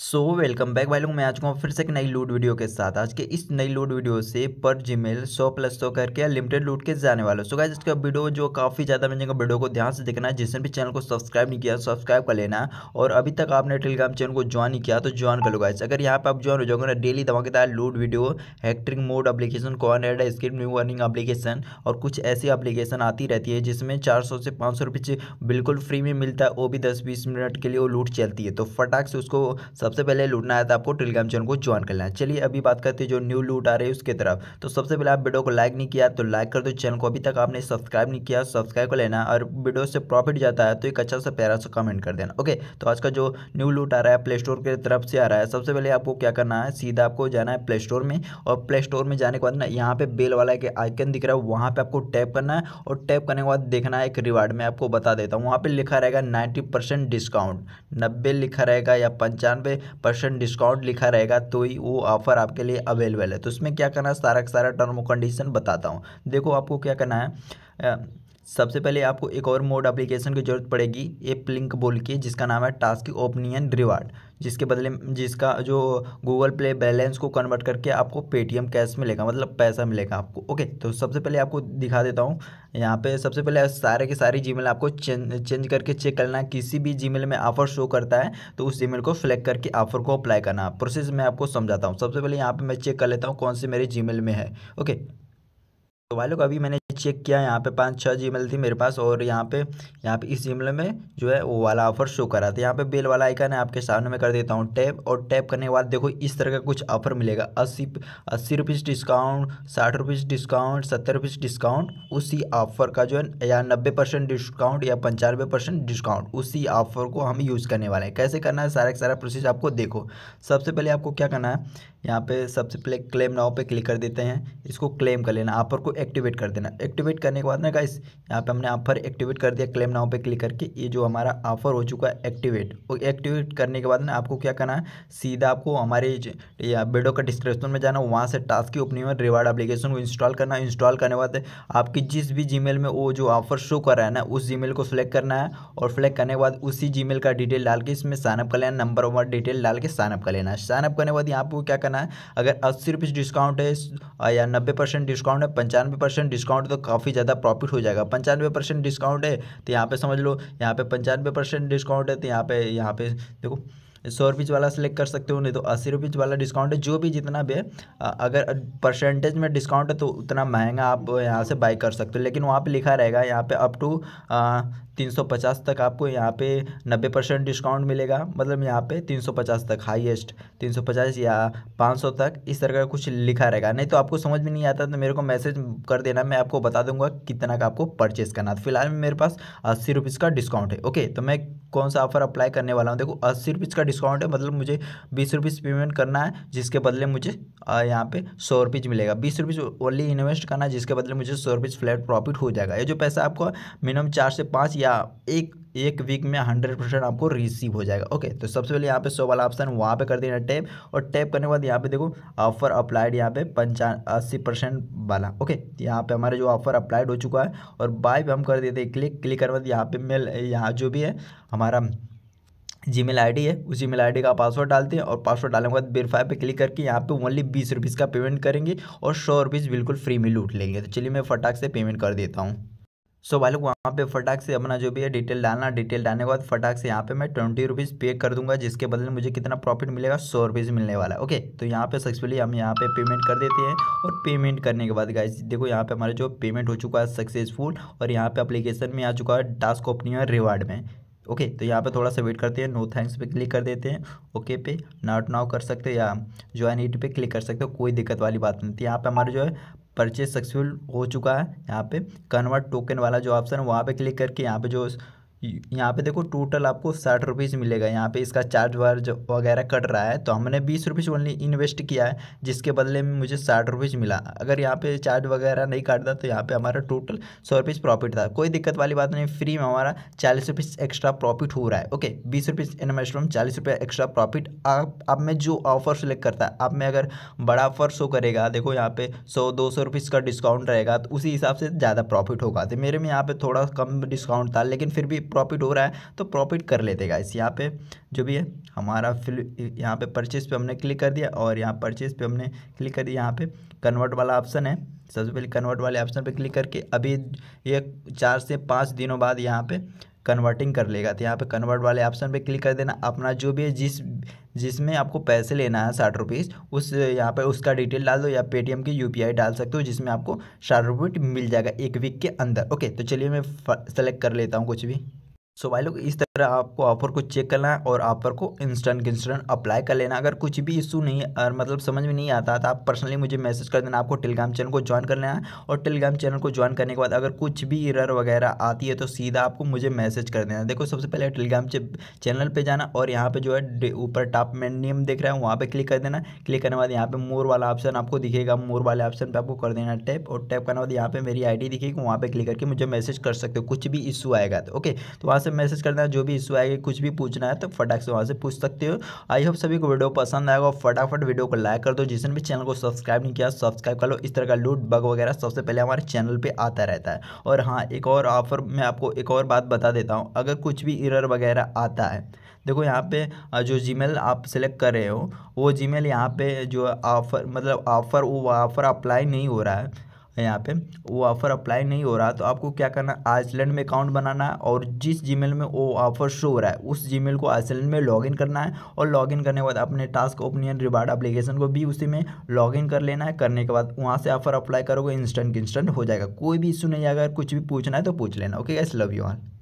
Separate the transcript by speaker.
Speaker 1: so welcome back भाई लोग मैं आज चुका हूँ फिर से एक नई लूट वीडियो के साथ आज के इस नई लूट वीडियो से पर जीमेल सौ प्लस सौ करके लिमिटेड लूट के जाने वाले सो गाइस इसका वीडियो जो काफ़ी ज़्यादा मिल जाएगा वीडियो को ध्यान से देखना है जिसने भी चैनल को सब्सक्राइब नहीं किया सब्सक्राइब कर लेना और अभी तक आपने टेलीग्राम चैनल को ज्वाइन नहीं किया तो ज्वाइन कर लो गाइस अगर यहाँ पर आप ज्वाइन हो जाओगे ना डेली धमाकेदार लूट वीडियो हैक्ट्रिक मोड अपलीकेशन कॉन एड स्क्रीन न्यू अर्निंग अपलीकेशन और कुछ ऐसी अपलीकेशन आती रहती है जिसमें चार से पाँच सौ बिल्कुल फ्री में मिलता है वो भी दस बीस मिनट के लिए वो लूट चलती है तो फटाक से उसको सबसे पहले लूटना है तो आपको टेलीग्राम चैनल को ज्वाइन कर लेना चलिए अभी बात करते हैं जो न्यू लूट आ रही है उसके तरफ तो सबसे पहले आप वीडियो को लाइक नहीं किया तो लाइक कर दो चैनल को अभी तक आपने सब्सक्राइब नहीं किया सब्सक्राइब कर लेना और वीडियो से प्रॉफिट जाता है तो एक अच्छा सा प्यारा सा कमेंट कर देना ओके तो आज का जो न्यू लूट आ रहा है प्ले स्टोर की तरफ से आ रहा है सबसे पहले आपको क्या करना है सीधा आपको जाना है प्ले स्टोर में और प्ले स्टोर में जाने के बाद ना यहाँ पे बेल वाला एक आइकन दिख रहा है वहाँ पर आपको टैप करना है और टैप करने के बाद देखना है एक रिवार्ड में आपको बता देता हूँ वहाँ पर लिखा रहेगा नाइन्टी परसेंट डिस्काउंट नब्बे लिखा रहेगा या पंचानवे परसेंट डिस्काउंट लिखा रहेगा तो ही वो ऑफर आपके लिए अवेलेबल है तो इसमें क्या करना है सारा सारा टर्म कंडीशन बताता हूँ देखो आपको क्या करना है सबसे पहले आपको एक और मोड एप्लीकेशन की जरूरत पड़ेगी एप लिंक बोल के जिसका नाम है टास्क ओपनियन रिवार्ड जिसके बदले जिसका जो गूगल प्ले बैलेंस को कन्वर्ट करके आपको पेटीएम कैश मिलेगा मतलब पैसा मिलेगा आपको ओके तो सबसे पहले आपको दिखा देता हूँ यहाँ पे सबसे पहले सारे के सारे जीमेल आपको चेंज चेंज करके चेक करना है किसी भी जीमेल में ऑफर शो करता है तो उस जीमेल को फ्लैग करके ऑफर को अप्लाई करना प्रोसेस मैं आपको समझाता हूँ सबसे पहले यहाँ पर मैं चेक कर लेता हूँ कौन से मेरे जीमेल में है ओके तो भाई लोग अभी मैंने चेक किया यहाँ पे पाँच छः जी थी मेरे पास और यहाँ पे यहाँ पे इस जी में जो है वो वाला ऑफर शो करा था यहाँ पे बेल वाला आइकन है आपके सामने मैं कर देता हूँ टैप और टैप करने के बाद देखो इस तरह का कुछ ऑफर मिलेगा अस्सी अस्सी रुपीज़ डिस्काउंट साठ रुपीज़ डिस्काउंट सत्तर रुपीज़ डिस्काउंट उसी ऑफर का जो है या नब्बे परसेंट डिस्काउंट या पंचानवे परसेंट डिस्काउंट उसी ऑफर को हम यूज़ करने वाले हैं कैसे करना है सारा सारा प्रोसेस आपको देखो सबसे पहले आपको क्या करना है यहाँ पे सबसे पहले क्लेम नाव पे क्लिक कर देते हैं इसको क्लेम कर लेना ऑफर को एक्टिवेट कर देना एक्टिवेट करने के बाद ना गाइस यहाँ पे हमने ऑफर एक्टिवेट कर दिया क्लेम नाव पे क्लिक करके ये जो हमारा ऑफर हो चुका है एक्टिवेट और एक्टिवेट करने के बाद ना आपको क्या करना है सीधा आपको हमारे वीडियो का डिस्क्रिप्शन में जाना वहाँ से टास्क की ओपनिंग में रिवार्ड एप्लीकेशन को इंस्टॉल करना इंस्टॉल करने के बाद आपकी जिस भी जी में वो जो ऑफर शो कर रहा है ना उस जी को सिलेक्ट करना है और सिलेक्ट करने के बाद उसी जी का डिटेल डाल के इसमें साइनअप कर लेना नंबर वन डिटेल डाल के साइनअप कर लेना साइनअप करने के बाद यहाँ पर क्या करना करना है अगर अस्सी रुपीज़ डिस्काउंट है या नब्बे परसेंट डिस्काउंट है पंचानवे परसेंट डिस्काउंट तो काफ़ी ज़्यादा प्रॉफिट हो जाएगा पंचानवे परसेंट डिस्काउंट है तो यहाँ पे समझ लो यहाँ पे पंचानवे परसेंट डिस्काउंट है तो यहाँ पे यहाँ पे देखो सौ रुपीज़ वाला सेलेक्ट कर सकते हो नहीं तो अस्सी रुपीज़ वाला डिस्काउंट है जो भी जितना भी है अगर परसेंटेज में डिस्काउंट है तो उतना महंगा आप यहाँ से बाई कर सकते हो लेकिन वहाँ पे लिखा रहेगा यहाँ पे अप टू तीन सौ पचास तक आपको यहाँ पे नब्बे परसेंट डिस्काउंट मिलेगा मतलब यहाँ पे तीन सौ पचास तक हाईएस्ट तीन सौ पचास या पाँच सौ तक इस तरह का कुछ लिखा रहेगा नहीं तो आपको समझ में नहीं आता तो मेरे को मैसेज कर देना मैं आपको बता दूंगा कितना का आपको परचेज करना तो फिलहाल मेरे पास अस्सी रुपीज़ का डिस्काउंट है ओके तो मैं कौन सा ऑफर अप्लाई करने वाला हूँ देखो अस्सी रुपीज़ का डिस्काउंट है मतलब मुझे बीस रुपीज़ पेमेंट करना है जिसके बदले मुझे यहाँ पे सौ रुपीज़ मिलेगा बीस रुपीज़ ओनली इन्वेस्ट करना है जिसके बदले मुझे सौ रुपीज़ फ्लैट प्रॉफिट हो जाएगा ये जो पैसा आपको मिनिमम चार से पाँच या या एक एक वीक में हंड्रेड परसेंट आपको रिसीव हो जाएगा ओके तो सबसे पहले यहाँ पे सौ वाला ऑप्शन वहाँ पे कर देना टैप और टैप करने के बाद यहाँ पे देखो ऑफर अप्लाइड यहाँ पे पंचा अस्सी परसेंट वाला ओके यहाँ पे हमारे जो ऑफर अप्लाइड हो चुका है और बाय पे हम कर देते हैं क्लिक क्लिक करने के बाद यहाँ पे मेल यहाँ जो भी है हमारा जी मेल आई है उस जी मेल आई का पासवर्ड डालते हैं और पासवर्ड डालने के बाद वेरीफाई पे क्लिक करके यहाँ पे ओनली बीस रुपीज़ का पेमेंट करेंगे और सौ रुपीज़ बिल्कुल फ्री में लूट लेंगे तो चलिए मैं फटाक से पेमेंट कर देता हूँ सो भाई लोग वहाँ पे फटाक से अपना जो भी है डिटेल डालना डिटेल डालने के बाद फटाक से यहाँ पे मैं ट्वेंटी रुपीज़ पे कर दूंगा जिसके बदले मुझे कितना प्रॉफिट मिलेगा सौ रुपीज़ मिलने वाला है ओके तो यहाँ पे सक्सेसफुली हम यहाँ पे पेमेंट कर देते हैं और पेमेंट करने के बाद गाइज देखो यहाँ पे हमारा जो पेमेंट हो चुका है सक्सेसफुल और यहाँ पे अप्लीकेशन में आ चुका है टास्क ओपनिंग रिवार्ड में ओके तो यहाँ पे थोड़ा सा वेट करते हैं नो थैंक्स पे क्लिक कर देते हैं ओके पे नॉट नाउ कर सकते हो या ज्वाइन इट पे क्लिक कर सकते हो कोई दिक्कत वाली बात नहीं थी तो यहाँ पे हमारे जो है परचेज सक्सेसफुल हो चुका है यहाँ पे कन्वर्ट टोकन वाला जो ऑप्शन है वहाँ पे क्लिक करके यहाँ पे जो यहाँ पे देखो टोटल आपको साठ रुपीज़ मिलेगा यहाँ पे इसका चार्ज वार्ज वगैरह कट रहा है तो हमने बीस रुपीज़ ओनली इन्वेस्ट किया है जिसके बदले में मुझे साठ रुपीज़ मिला अगर यहाँ पे चार्ज वगैरह नहीं काटता तो यहाँ पे हमारा टोटल सौ रुपीज़ प्रॉफिट था कोई दिक्कत वाली बात नहीं फ्री में हमारा चालीस रुपीज़ एक्स्ट्रा प्रॉफिट हो रहा है ओके बीस रुपीज़ इन्वेस्ट में चालीस रुपये एक्स्ट्रा प्रॉफिट आप आप में जो ऑफर सेलेक्ट करता है आप में अगर बड़ा ऑफर शो करेगा देखो यहाँ पे सौ दो सौ रुपीज़ का डिस्काउंट रहेगा तो उसी हिसाब से ज़्यादा प्रॉफिट होगा तो मेरे में यहाँ पे थोड़ा कम डिस्काउंट था लेकिन फिर भी प्रॉफिट हो रहा है तो प्रॉफिट कर लेते गाइस यहाँ पे जो भी है हमारा फिल यहाँ पे परचेज पे हमने क्लिक कर दिया और यहाँ परचेज पे हमने क्लिक कर दिया यहाँ पे कन्वर्ट वाला ऑप्शन है सबसे पहले कन्वर्ट वाले ऑप्शन पे क्लिक करके अभी ये चार से पाँच दिनों बाद यहाँ पे कन्वर्टिंग कर लेगा तो यहाँ पे कन्वर्ट वाले ऑप्शन पे क्लिक कर देना अपना जो भी है जिस जिसमें आपको पैसे लेना है साठ रुपीज़ उस यहाँ पर उसका डिटेल डाल दो या पेटीएम की यू डाल सकते हो जिसमें आपको साठ रुपये मिल जाएगा एक वीक के अंदर ओके तो चलिए मैं सेलेक्ट कर लेता हूँ कुछ भी सो भाई लोग इस तरह आपको ऑफर को चेक करना है और ऑफर को इंस्टेंट इंस्टेंट अप्लाई कर लेना अगर कुछ भी इशू नहीं और मतलब समझ में नहीं आता तो आप पर्सनली मुझे मैसेज कर देना आपको टेलीग्राम चैनल को ज्वाइन कर लेना है और टेलीग्राम चैनल को ज्वाइन करने के बाद अगर कुछ भी इरर वगैरह आती है तो सीधा आपको मुझे मैसेज कर देना देखो सबसे पहले टेलीग्राम चैनल पर जाना और यहाँ पर जो है ऊपर टॉप में नेम देख रहा है वहाँ पर क्लिक कर देना क्लिक करने बाद यहाँ पर मोर वाला ऑप्शन आपको दिखेगा मोर वाले ऑप्शन पर आपको कर देना टैप और टैप करने बाद यहाँ पर मेरी आई दिखेगी वहाँ पर क्लिक करके मुझे मैसेज कर सकते हो कुछ भी इशू आएगा तो ओके तो वहाँ से मैसेज करना है जो भी इशू आएगी कुछ भी पूछना है तो फटाक से वहाँ से पूछ सकते हो आई होप सभी को वीडियो पसंद आएगा फटाफट वीडियो को लाइक कर दो जिसने भी चैनल को सब्सक्राइब नहीं किया सब्सक्राइब कर लो इस तरह का लूट बग वगैरह सबसे पहले हमारे चैनल पर आता रहता है और हाँ एक और ऑफर मैं आपको एक और बात बता देता हूँ अगर कुछ भी इरर वगैरह आता है देखो यहाँ पे जो जीमेल आप सेलेक्ट कर रहे हो वो जीमेल यहाँ पे जो ऑफ़र मतलब ऑफ़र वो ऑफ़र अप्लाई नहीं हो रहा है है यहाँ पे वो ऑफ़र अप्लाई नहीं हो रहा तो आपको क्या करना है आइसलैंड में अकाउंट बनाना है और जिस जी में वो ऑफ़र शो हो रहा है उस जी को आइसलैंड में लॉगिन करना है और लॉगिन करने के बाद अपने टास्क ओपनियन रिवार्ड अप्लीकेशन को भी उसी में लॉगिन कर लेना है करने के बाद वहाँ से ऑफ़र अप्लाई करोगे इंस्टेंट इंस्टेंट हो जाएगा कोई भी इशू नहीं अगर कुछ भी पूछना है तो पूछ लेना ओके एस लव यू ऑल